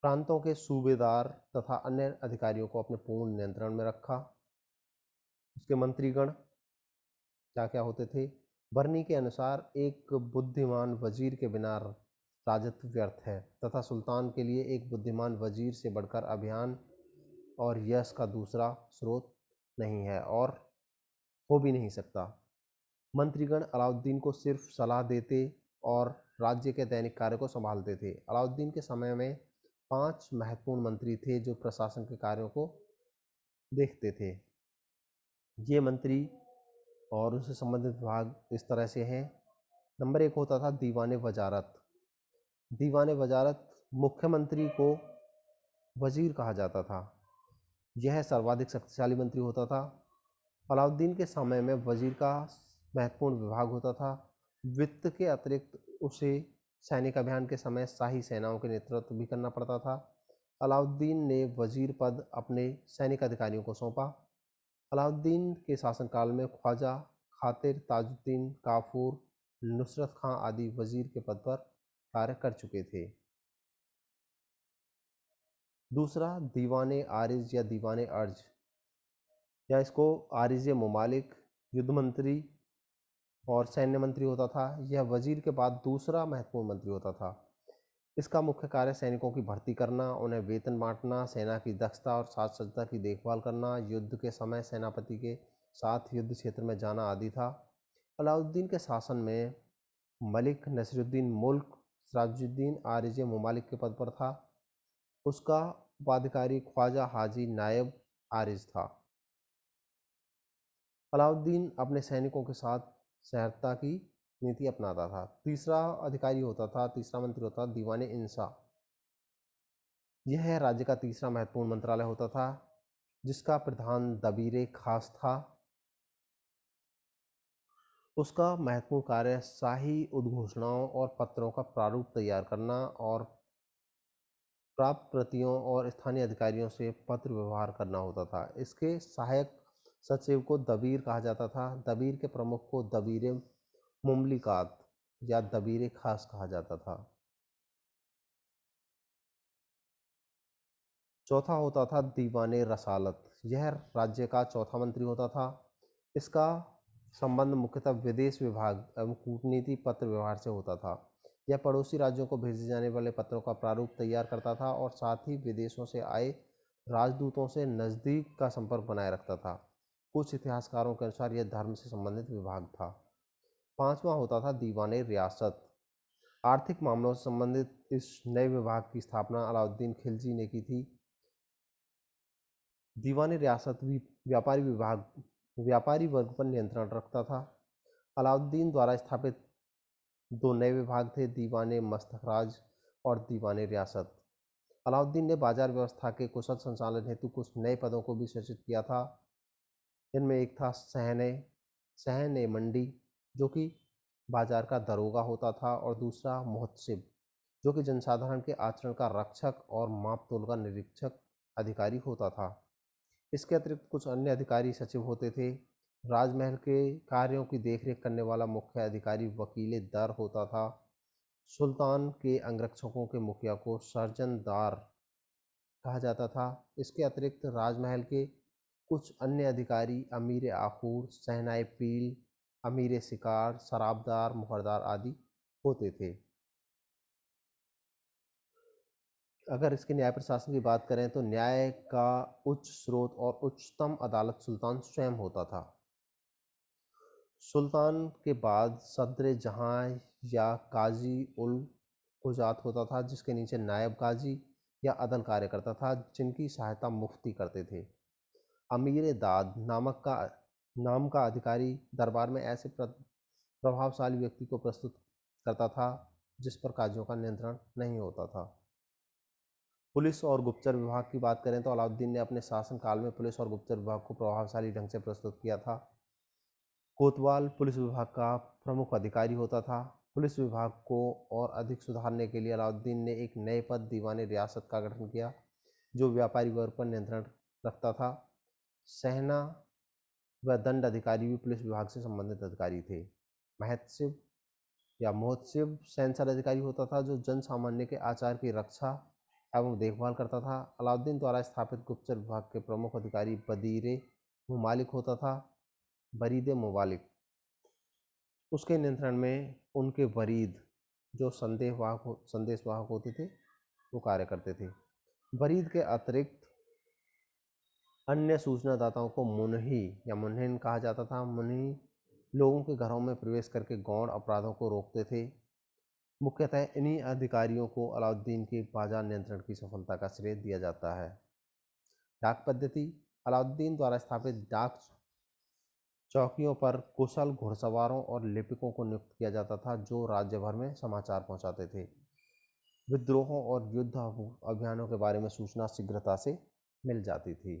प्रांतों के सूबेदार तथा अन्य अधिकारियों को अपने पूर्ण नियंत्रण में रखा उसके मंत्रीगण क्या क्या होते थे बर्नी के अनुसार एक बुद्धिमान वजीर के बिना राजत्व व्यर्थ है तथा सुल्तान के लिए एक बुद्धिमान वजीर से बढ़कर अभियान और यश का दूसरा स्रोत नहीं है और हो भी नहीं सकता मंत्रीगण अलाउद्दीन को सिर्फ सलाह देते और राज्य के दैनिक कार्य को संभालते थे अलाउद्दीन के समय में पांच महत्वपूर्ण मंत्री थे जो प्रशासन के कार्यों को देखते थे ये मंत्री और उनसे संबंधित विभाग इस तरह से हैं नंबर एक होता था दीवान वजारत दीवान वजारत मुख्यमंत्री को वजीर कहा जाता था यह सर्वाधिक शक्तिशाली मंत्री होता था अलाउद्दीन के समय में वजीर का महत्वपूर्ण विभाग होता था वित्त के अतिरिक्त उसे सैनिक अभियान के समय शाही सेनाओं के नेतृत्व भी करना पड़ता था अलाउद्दीन ने वजीर पद अपने सैनिक अधिकारियों को सौंपा अलाउद्दीन के शासनकाल में ख्वाजा खातिर ताजुद्दीन काफूर नुसरत खां आदि वजीर के पद पर कार्य कर चुके थे दूसरा दीवान आरिज या दीवान अर्ज या इसको आरिज ममालिक युद्ध मंत्री और सैन्य मंत्री होता था यह वजीर के बाद दूसरा महत्वपूर्ण मंत्री होता था इसका मुख्य कार्य सैनिकों की भर्ती करना उन्हें वेतन बांटना सेना की दक्षता और साज सज्जता की देखभाल करना युद्ध के समय सेनापति के साथ युद्ध क्षेत्र में जाना आदि था अलाउद्दीन के शासन में मलिक नसरुद्दीन मुल्क सराजुद्दीन आरज ममालिक के पद पर था उसका उपाधिकारी ख्वाजा हाजी नायब आरिज था अलाउद्दीन अपने सैनिकों के साथ सहरता की नीति अपनाता था तीसरा अधिकारी होता था तीसरा मंत्री होता था दीवान इंसा यह राज्य का तीसरा महत्वपूर्ण मंत्रालय होता था जिसका प्रधान दबीरे खास था उसका महत्वपूर्ण कार्य शाही उद्घोषणाओं और पत्रों का प्रारूप तैयार करना और प्राप्त प्रतियों और स्थानीय अधिकारियों से पत्र व्यवहार करना होता था इसके सहायक सचिव को दबीर कहा जाता था दबीर के प्रमुख को दबीर मुमलिकात या दबीर खास कहा जाता था चौथा होता था दीवान रसालत यह राज्य का चौथा मंत्री होता था इसका संबंध मुख्यतः विदेश विभाग एवं कूटनीति पत्र व्यवहार से होता था यह पड़ोसी राज्यों को भेजे जाने वाले पत्रों का प्रारूप तैयार करता था और साथ ही विदेशों से आए राजदूतों से नज़दीक का संपर्क बनाए रखता था कुछ इतिहासकारों के अनुसार यह धर्म से संबंधित विभाग था पांचवा होता था दीवान रियासत आर्थिक मामलों से संबंधित इस नए विभाग की स्थापना अलाउद्दीन खिलजी ने की थी दीवान रियासत भी व्यापारी विभाग व्यापारी वर्ग पर नियंत्रण रखता था अलाउद्दीन द्वारा स्थापित दो नए विभाग थे दीवान मस्तखराज और दीवान रियासत अलाउद्दीन ने बाजार व्यवस्था के कुशल संचालन हेतु कुछ नए पदों को भी सृजित किया था इनमें एक था सहने सहने मंडी जो कि बाजार का दरोगा होता था और दूसरा मोहतसिब जो कि जनसाधारण के आचरण का रक्षक और माप तोल का निरीक्षक अधिकारी होता था इसके अतिरिक्त कुछ अन्य अधिकारी सचिव होते थे राजमहल के कार्यों की देखरेख करने वाला मुख्य अधिकारी वकील दर होता था सुल्तान के अंगरक्षकों के मुखिया को सर्जन दार कहा जाता था इसके अतिरिक्त राजमहल के कुछ अन्य अधिकारी अमीर आखूर सहनाए पील अमीर शिकार शराबदार मुहरदार आदि होते थे अगर इसके न्याय प्रशासन की बात करें तो न्याय का उच्च स्रोत और उच्चतम अदालत सुल्तान स्वयं होता था सुल्तान के बाद सदर जहाँ या काजी उल गुजात होता था जिसके नीचे नायब काजी या अदल कार्य करता था जिनकी सहायता मुफ्ती करते थे अमीर दाद नामक का नाम का अधिकारी दरबार में ऐसे प्रभावशाली व्यक्ति को प्रस्तुत करता था जिस पर काजों का नियंत्रण नहीं होता था पुलिस और गुप्तचर विभाग की बात करें तो अलाउद्दीन ने अपने शासनकाल में पुलिस और गुप्तचर विभाग को प्रभावशाली ढंग से प्रस्तुत किया था कोतवाल पुलिस विभाग का प्रमुख अधिकारी होता था पुलिस विभाग को और अधिक सुधारने के लिए अलाउद्दीन ने एक नए पद दीवाने रियासत का गठन किया जो व्यापारी वर्ग पर नियंत्रण रखता था सहना व दंड अधिकारी भी पुलिस विभाग से संबंधित अधिकारी थे महत्सिव या महोत्सिव सेंसर अधिकारी होता था जो जन सामान्य के आचार की रक्षा एवं देखभाल करता था अलाउद्दीन द्वारा स्थापित गुप्तचर विभाग के प्रमुख अधिकारी बदीरे ममालिक होता था बरीद ममालिक उसके नियंत्रण में उनके वरीद जो संदेहवाहक संदेशवाहक होते थे वो कार्य करते थे वरीद के अतिरिक्त अन्य सूचनादाताओं को मुनही या मुनहिन कहा जाता था मुनही लोगों के घरों में प्रवेश करके गौण अपराधों को रोकते थे मुख्यतः इन्हीं अधिकारियों को अलाउद्दीन के बाजार नियंत्रण की सफलता का श्रेय दिया जाता है डाक पद्धति अलाउद्दीन द्वारा स्थापित डाक चौकियों पर कुशल घुड़सवारों और लिपिकों को नियुक्त किया जाता था जो राज्य भर में समाचार पहुंचाते थे विद्रोहों और युद्ध अभियानों के बारे में सूचना शीघ्रता से मिल जाती थी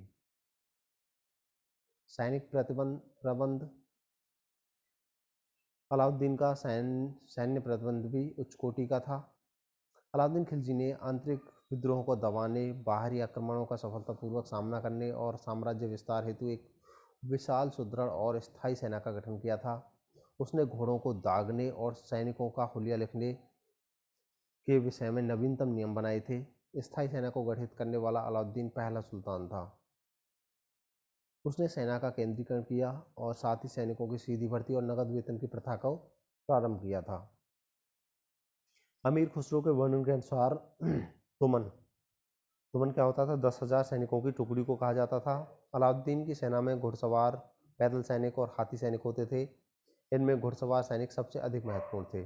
सैनिक प्रतिबंध प्रबंध अलाउद्दीन का सैन्य सैन्य प्रतिबंध भी उच्च कोटि का था अलाउद्दीन खिलजी ने आंतरिक विद्रोहों को दबाने बाहरी आक्रमणों का सफलतापूर्वक सामना करने और साम्राज्य विस्तार हेतु एक विशाल सुदृढ़ और स्थायी सेना का गठन किया था उसने घोड़ों को दागने और सैनिकों का हुलिया लिखने के विषय में नवीनतम नियम बनाए थे स्थायी सेना को गठित करने वाला अलाउद्दीन पहला सुल्तान था उसने सेना का केंद्रीकरण किया और साथ ही सैनिकों की सीधी भर्ती और नगद वेतन की प्रथा को प्रारंभ किया था अमीर खुसरो के वर्णन के अनुसार तुमन तुमन क्या होता था दस हज़ार सैनिकों की टुकड़ी को कहा जाता था अलाउद्दीन की सेना में घुड़सवार पैदल सैनिक और हाथी सैनिक होते थे इनमें घुड़सवार सैनिक सबसे अधिक महत्वपूर्ण थे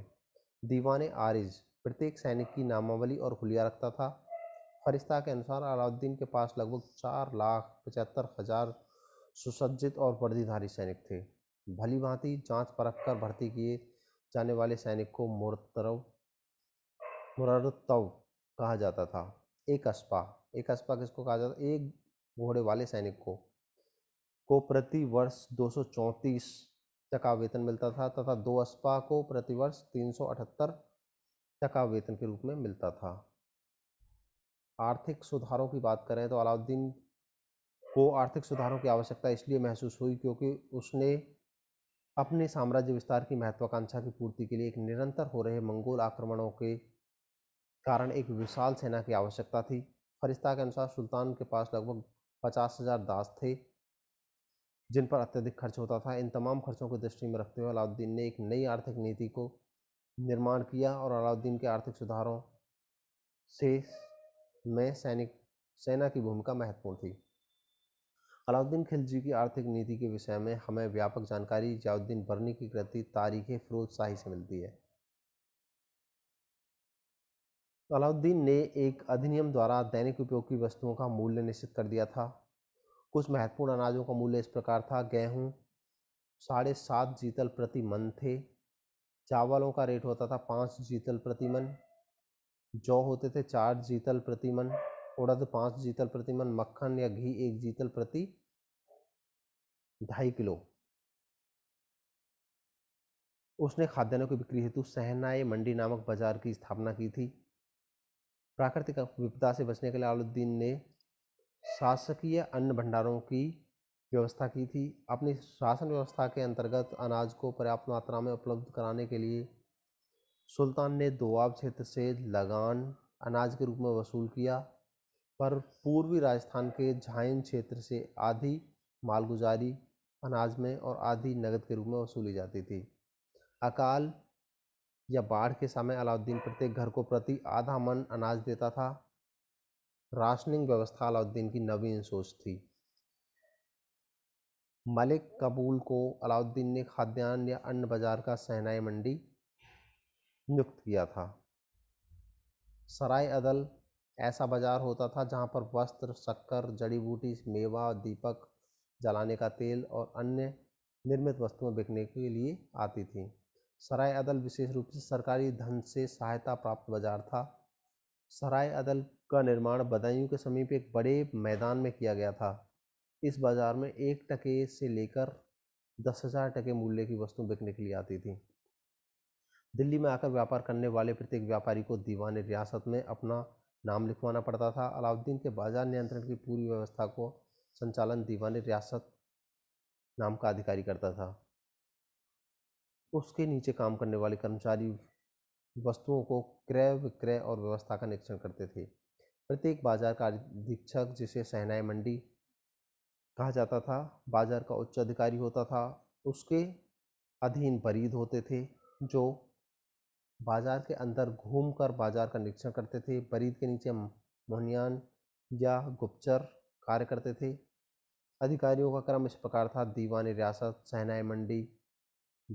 दीवान आरिज प्रत्येक सैनिक की नामावली और खुलिया रखता था फरिश्ता के अनुसार अलाउद्दीन के पास लगभग चार लाख पचहत्तर हज़ार सुसज्जित और वर्दीधारी सैनिक थे भली भांति जाँच परख कर भर्ती किए जाने वाले सैनिक को मुरतरव मुरतव कहा जाता था एक अस्पा एक अस्पा किसको कहा जाता एक घोड़े वाले सैनिक को को प्रति वर्ष दो टका वेतन मिलता था तथा दो अस्पा को प्रतिवर्ष तीन टका वेतन के रूप में मिलता था आर्थिक सुधारों की बात करें तो अलाउद्दीन को आर्थिक सुधारों की आवश्यकता इसलिए महसूस हुई क्योंकि उसने अपने साम्राज्य विस्तार की महत्वाकांक्षा की पूर्ति के लिए एक निरंतर हो रहे मंगोल आक्रमणों के कारण एक विशाल सेना की आवश्यकता थी फरिश्ता के अनुसार सुल्तान के पास लगभग पचास हजार दास थे जिन पर अत्यधिक खर्च होता था इन तमाम खर्चों को दृष्टि में रखते हुए अलाउद्दीन ने एक नई आर्थिक नीति को निर्माण किया और अलाउद्दीन के आर्थिक सुधारों से में सैनिक सेना की भूमिका महत्वपूर्ण थी अलाउद्दीन खिलजी की आर्थिक नीति के विषय में हमें व्यापक जानकारी जियाउद्दीन बर्नी की कृति तारीख फ़िरोज शाही से मिलती है तो अलाउद्दीन ने एक अधिनियम द्वारा दैनिक उपयोग की वस्तुओं का मूल्य निश्चित कर दिया था कुछ महत्वपूर्ण अनाजों का मूल्य इस प्रकार था गेहूँ साढ़े सात जीतल प्रति मन थे चावलों का रेट होता था पाँच जीतल प्रति मन जौ होते थे चार जीतल प्रति मन उड़द पाँच जीतल प्रति मन मक्खन या घी एक जीतल प्रति ढाई किलो उसने खाद्यान्नों की बिक्री हेतु सहनाए मंडी नामक बाजार की स्थापना की थी प्राकृतिक विपदा से बचने के लिए अलाउद्दीन ने शासकीय अन्न भंडारों की व्यवस्था की थी अपनी शासन व्यवस्था के अंतर्गत अनाज को पर्याप्त मात्रा में उपलब्ध कराने के लिए सुल्तान ने दोआब क्षेत्र से लगान अनाज के रूप में वसूल किया पर पूर्वी राजस्थान के झाइन क्षेत्र से आधी मालगुजारी अनाज में और आधी नगद के रूप में वसूली जाती थी अकाल या बाढ़ के समय अलाउद्दीन प्रत्येक घर को प्रति आधा मन अनाज देता था राशनिंग व्यवस्था अलाउद्दीन की नवीन सोच थी मलिक कबूल को अलाउद्दीन ने खाद्यान्न या अन्न बाजार का सहनाई मंडी नियुक्त किया था सराय अदल ऐसा बाजार होता था जहाँ पर वस्त्र शक्कर जड़ी बूटी मेवा दीपक जलाने का तेल और अन्य निर्मित वस्तुएं बिकने के लिए आती थीं सराय अदल विशेष रूप से सरकारी धन से सहायता प्राप्त बाजार था सराय अदल का निर्माण बदायूं के समीप एक बड़े मैदान में किया गया था इस बाज़ार में एक टके से लेकर दस हज़ार टके मूल्य की वस्तुएं बिकने के लिए आती थीं दिल्ली में आकर व्यापार करने वाले प्रत्येक व्यापारी को दीवान रियासत में अपना नाम लिखवाना पड़ता था अलाउद्दीन के बाजार नियंत्रण की पूरी व्यवस्था को संचालन दीवान रियासत नाम का अधिकारी करता था उसके नीचे काम करने वाले कर्मचारी वस्तुओं को क्रय विक्रय और व्यवस्था का निरीक्षण करते थे प्रत्येक बाजार का अधीक्षक जिसे सहनाई मंडी कहा जाता था बाजार का उच्च अधिकारी होता था उसके अधीन बरीद होते थे जो बाजार के अंदर घूमकर बाजार का निरीक्षण करते थे बरीद के नीचे मोहनियान या गुप्चर कार्य करते थे अधिकारियों का क्रम इस प्रकार था दीवान रियासत सहनाए मंडी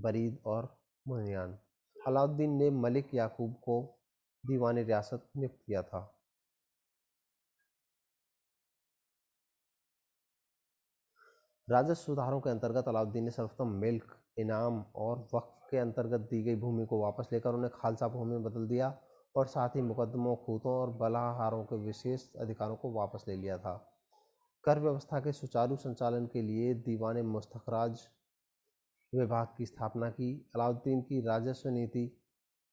बरीद और मोहनियान अलाउद्दीन ने मलिक याकूब को दीवान रियासत नियुक्त किया था राजस्व सुधारों के अंतर्गत अलाउद्दीन ने सर्वप्रथम मिल्क इनाम और वक्फ के अंतर्गत दी गई भूमि को वापस लेकर उन्हें खालसा भूमि में बदल दिया और साथ ही मुकदमों खूतों और बलाहारों के विशेष अधिकारों को वापस ले लिया था कर व्यवस्था के सुचारू संचालन के लिए दीवान मुस्तखराज विभाग की स्थापना की अलाउद्दीन की राजस्व नीति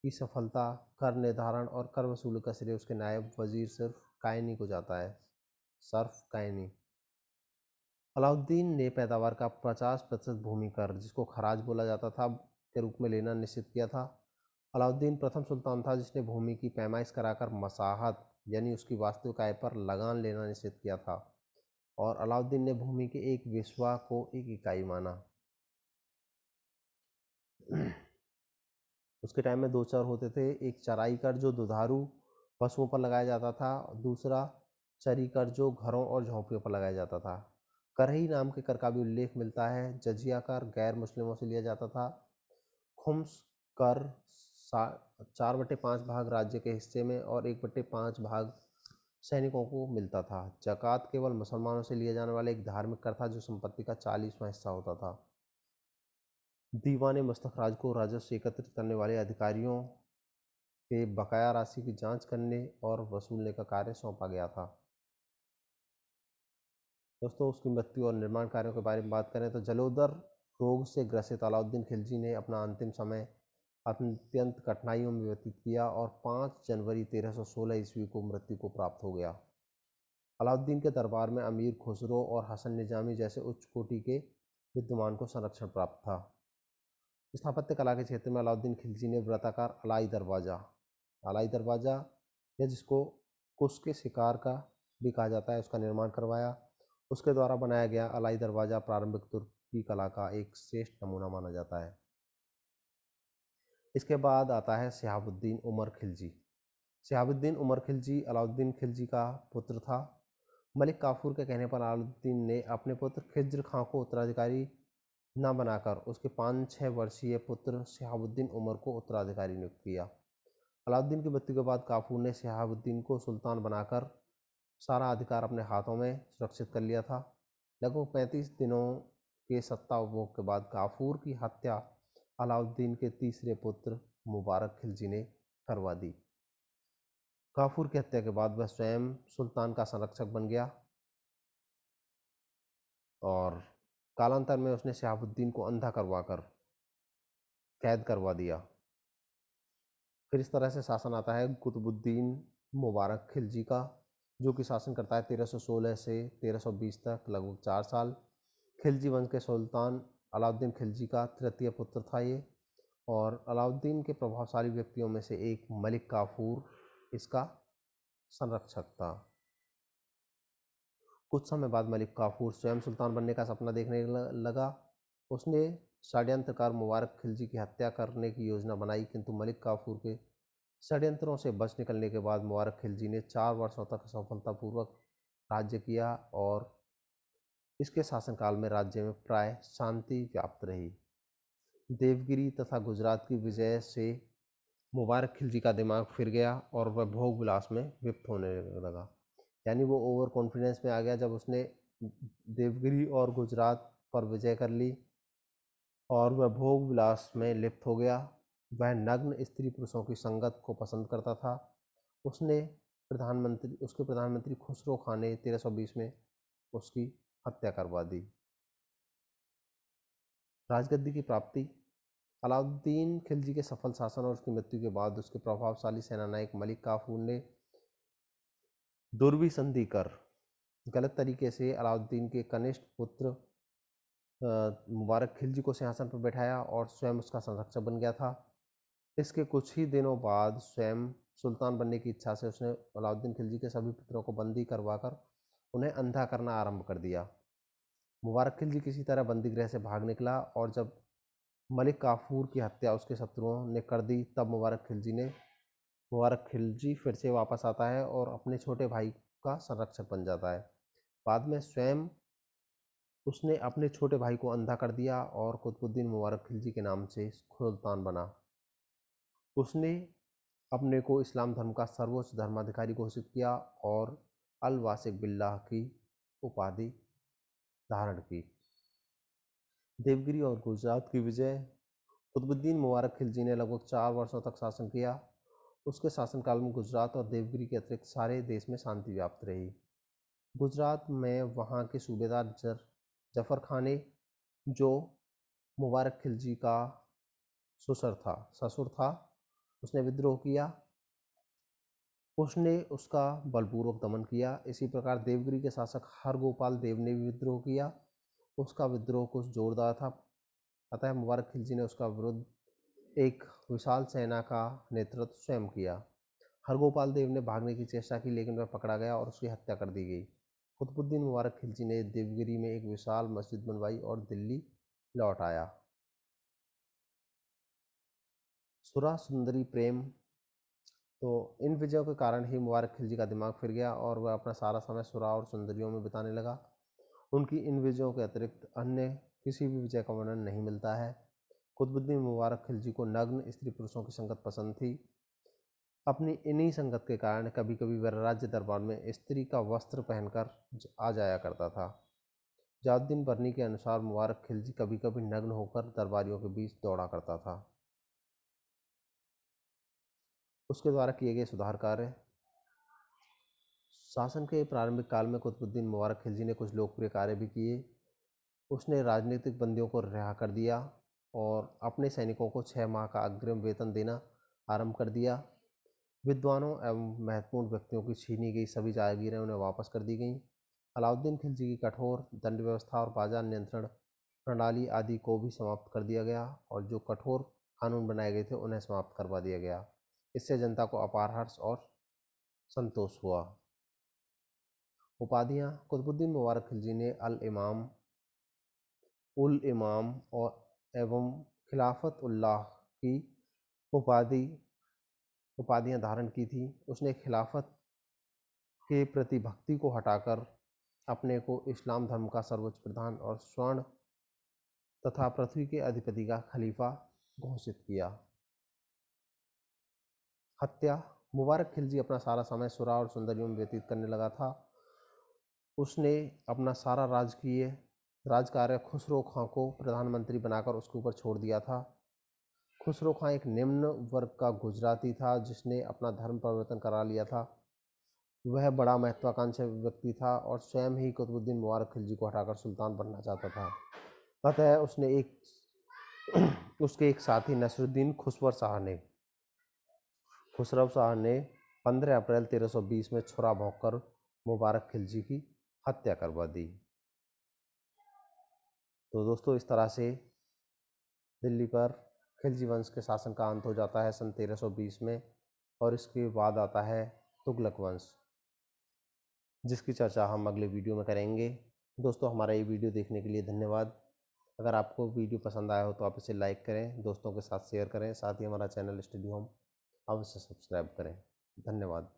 की सफलता कर निर्धारण और कर वसूली का श्रेय उसके नायब वजीर सिर्फ कायनी को जाता है सर्फ कायनी अलाउद्दीन ने पैदावार का 50 प्रतिशत भूमि कर जिसको खराज बोला जाता था के रूप में लेना निश्चित किया था अलाउद्दीन प्रथम सुल्तान था जिसने भूमि की पैमाइश कराकर मसाहत यानी उसकी वास्तविक आय पर लगान लेना निश्चित किया था और अलाउद्दीन ने भूमि के एक विश्वा को एक इकाई माना उसके टाइम में दो चार होते थे एक चराई कर जो दुधारू पशुओं पर लगाया जाता था दूसरा चरी कर जो घरों और झोंपड़ियों पर लगाया जाता था करही नाम के कर का भी उल्लेख मिलता है जजिया कर गैर मुस्लिमों से लिया जाता था खुम्स कर चार बटे पाँच भाग राज्य के हिस्से में और एक बटे पाँच भाग सैनिकों को मिलता था जक़ात केवल मुसलमानों से लिए जाने वाला एक धार्मिक कर था जो संपत्ति का चालीसवां हिस्सा होता था दीवान मुस्तखराज को राजस्व एकत्रित करने वाले अधिकारियों के बकाया राशि की जांच करने और वसूलने का कार्य सौंपा गया था दोस्तों उसकी मृत्यु और निर्माण कार्यों के बारे में बात करें तो जलोदर रोग से ग्रसित अलाउद्दीन खिलजी ने अपना अंतिम समय अत्यंत कठिनाइयों में व्यतीत किया और 5 जनवरी 1316 ईस्वी को मृत्यु को प्राप्त हो गया अलाउद्दीन के दरबार में अमीर खुसरो और हसन निजामी जैसे उच्च कोटि के विद्वान को संरक्षण प्राप्त था स्थापत्य कला के क्षेत्र में अलाउद्दीन खिलजी ने व्रताकार अलाई दरवाज़ा अलाई दरवाज़ा या जिसको कुश के शिकार का भी कहा जाता है उसका निर्माण करवाया उसके द्वारा बनाया गया अलाई दरवाज़ा प्रारंभिक तुर्की कला का एक श्रेष्ठ नमूना माना जाता है इसके बाद आता है सिहाबुद्दीन उमर खिलजी सिहाबुद्दीन उमर खिलजी अलाउद्दीन खिलजी का पुत्र था मलिक काफूर के कहने पर अलाउद्दीन ने अपने पुत्र खिज्र खां को उत्तराधिकारी न बनाकर उसके पाँच छः वर्षीय पुत्र सिहाबुद्दीन उमर को उत्तराधिकारी नियुक्त किया अलाउद्दीन की मृत्यु के बाद काफूर ने सिहाबुद्दीन को सुल्तान बनाकर सारा अधिकार अपने हाथों में सुरक्षित कर लिया था लगभग पैंतीस दिनों के सत्ता उपभोग के बाद गाफूर की हत्या अलाउद्दीन के तीसरे पुत्र मुबारक खिलजी ने करवा दी गाफूर की हत्या के बाद वह स्वयं सुल्तान का संरक्षक बन गया और कालांतर में उसने शहाबुद्दीन को अंधा करवा कर कैद करवा दिया फिर इस तरह से शासन आता है कुतुबुद्दीन मुबारक खिलजी का जो कि शासन करता है 1316 से 1320 तक लगभग चार साल खिलजी वंश के सुल्तान अलाउद्दीन खिलजी का तृतीय पुत्र था ये और अलाउद्दीन के प्रभावशाली व्यक्तियों में से एक मलिक काफूर इसका संरक्षक था कुछ समय बाद मलिक काफूर स्वयं सुल्तान बनने का सपना देखने लगा उसने षड्यंत्रकार मुबारक खिलजी की हत्या करने की योजना बनाई किंतु मलिक काफूर के षड्यंत्रों से बच निकलने के बाद मुबारक खिलजी ने चार वर्षों तक सफलतापूर्वक राज्य किया और इसके शासनकाल में राज्य में प्राय शांति व्याप्त रही देवगिरी तथा गुजरात की विजय से मुबारक खिलजी का दिमाग फिर गया और वह भोग विलास में विप्त होने लगा यानी वो ओवर कॉन्फिडेंस में आ गया जब उसने देवगिरी और गुजरात पर विजय कर ली और वह भोग विलास में लिप्त हो गया वह नग्न स्त्री पुरुषों की संगत को पसंद करता था उसने प्रधानमंत्री उसके प्रधानमंत्री खुसरो खान ने बीस में उसकी हत्या करवा दी राजगद्दी की प्राप्ति अलाउद्दीन खिलजी के सफल शासन और उसकी मृत्यु के बाद उसके प्रभावशाली सेनानायक मलिक काफूर ने दुर्वी संधि कर गलत तरीके से अलाउद्दीन के कनिष्ठ पुत्र मुबारक खिलजी को सिंहासन पर बैठाया और स्वयं उसका संरक्षक बन गया था इसके कुछ ही दिनों बाद स्वयं सुल्तान बनने की इच्छा से उसने अलाउद्दीन खिलजी के सभी पुत्रों को बंदी करवाकर उन्हें अंधा करना आरंभ कर दिया मुबारक खिलजी किसी तरह बंदी गृह से भाग निकला और जब मलिक काफूर की हत्या उसके शत्रुओं ने कर दी तब मुबारक खिलजी ने मुबारक खिलजी फिर से वापस आता है और अपने छोटे भाई का संरक्षक बन जाता है बाद में स्वयं उसने अपने छोटे भाई को अंधा कर दिया और कुतुबुद्दीन मुबारक खिलजी के नाम से सुल्तान बना उसने अपने को इस्लाम धर्म का सर्वोच्च धर्माधिकारी घोषित किया और अल वासिक बिल्लाह की उपाधि धारण की देवगिरी और गुजरात की विजय कुतुबुद्दीन मुबारक खिलजी ने लगभग चार वर्षों तक शासन किया उसके शासनकाल में गुजरात और देवगिरी के अतिरिक्त सारे देश में शांति व्याप्त रही गुजरात में वहाँ के सूबेदार जर जफर खान ने जो मुबारक खिलजी का ससुर था ससुर था उसने विद्रोह किया उसने उसका बलपूर्वक दमन किया इसी प्रकार देवगिरी के शासक हरगोपाल देव ने भी विद्रोह किया उसका विद्रोह कुछ जोरदार था अतः मुबारक खिलजी ने उसका विरुद्ध एक विशाल सेना का नेतृत्व स्वयं किया हरगोपाल देव ने भागने की चेष्टा की लेकिन वह पकड़ा गया और उसकी हत्या कर दी गई कुतुबुद्दीन मुबारक खिलजी ने देवगिरी में एक विशाल मस्जिद बनवाई और दिल्ली लौट आया सुरा सुंदरी प्रेम तो इन विजयों के कारण ही मुबारक खिलजी का दिमाग फिर गया और वह अपना सारा समय सुरा और सुंदरियों में बिताने लगा उनकी इन विजयों के अतिरिक्त अन्य किसी भी विजय का वर्णन नहीं मिलता है खुदबुद्दीन मुबारक खिलजी को नग्न स्त्री पुरुषों की संगत पसंद थी अपनी इन्हीं संगत के कारण कभी कभी वह राज्य दरबार में स्त्री का वस्त्र पहनकर आ जाया करता था जाउद्दीन बर्नी के अनुसार मुबारक खिलजी कभी कभी नग्न होकर दरबारियों के बीच दौड़ा करता था उसके द्वारा किए गए सुधार कार्य शासन के प्रारंभिक काल में कुतुबुद्दीन मुबारक खिलजी ने कुछ लोकप्रिय कार्य भी किए उसने राजनीतिक बंदियों को रिहा कर दिया और अपने सैनिकों को छः माह का अग्रिम वेतन देना आरंभ कर दिया विद्वानों एवं महत्वपूर्ण व्यक्तियों की छीनी गई सभी जागीरें उन्हें वापस कर दी गईं अलाउद्दीन खिलजी की कठोर दंड व्यवस्था और बाजार नियंत्रण प्रणाली आदि को भी समाप्त कर दिया गया और जो कठोर कानून बनाए गए थे उन्हें समाप्त करवा दिया गया इससे जनता को अपार हर्ष और संतोष हुआ उपाधियाँ कुतुबुद्दीन मुबारक खिलजी ने अल इमाम उल इमाम और एवं खिलाफत उल्लाह की उपाधि उपाधियाँ धारण की थी उसने खिलाफत के प्रति भक्ति को हटाकर अपने को इस्लाम धर्म का सर्वोच्च प्रधान और स्वर्ण तथा पृथ्वी के अधिपति का खलीफा घोषित किया हत्या मुबारक खिलजी अपना सारा समय सुरा और सुंदरियों में व्यतीत करने लगा था उसने अपना सारा राजकीय राजकार्य खुसरो खां को प्रधानमंत्री बनाकर उसके ऊपर छोड़ दिया था खुसरो खां एक निम्न वर्ग का गुजराती था जिसने अपना धर्म परिवर्तन करा लिया था वह बड़ा महत्वाकांक्षा व्यक्ति था और स्वयं ही कुतुबुद्दीन मुबारक खिलजी को हटाकर सुल्तान बनना चाहता था अतः उसने एक उसके एक साथी नसरुद्दीन खुसवर शाह ने खुसरव शाह ने 15 अप्रैल 1320 में छुरा भोंककर मुबारक खिलजी की हत्या करवा दी तो दोस्तों इस तरह से दिल्ली पर खिलजी वंश के शासन का अंत हो जाता है सन 1320 में और इसके बाद आता है तुगलक वंश जिसकी चर्चा हम अगले वीडियो में करेंगे दोस्तों हमारा ये वीडियो देखने के लिए धन्यवाद अगर आपको वीडियो पसंद आया हो तो आप इसे लाइक करें दोस्तों के साथ शेयर करें साथ ही हमारा चैनल स्टडी होम अवश्य सब्सक्राइब करें धन्यवाद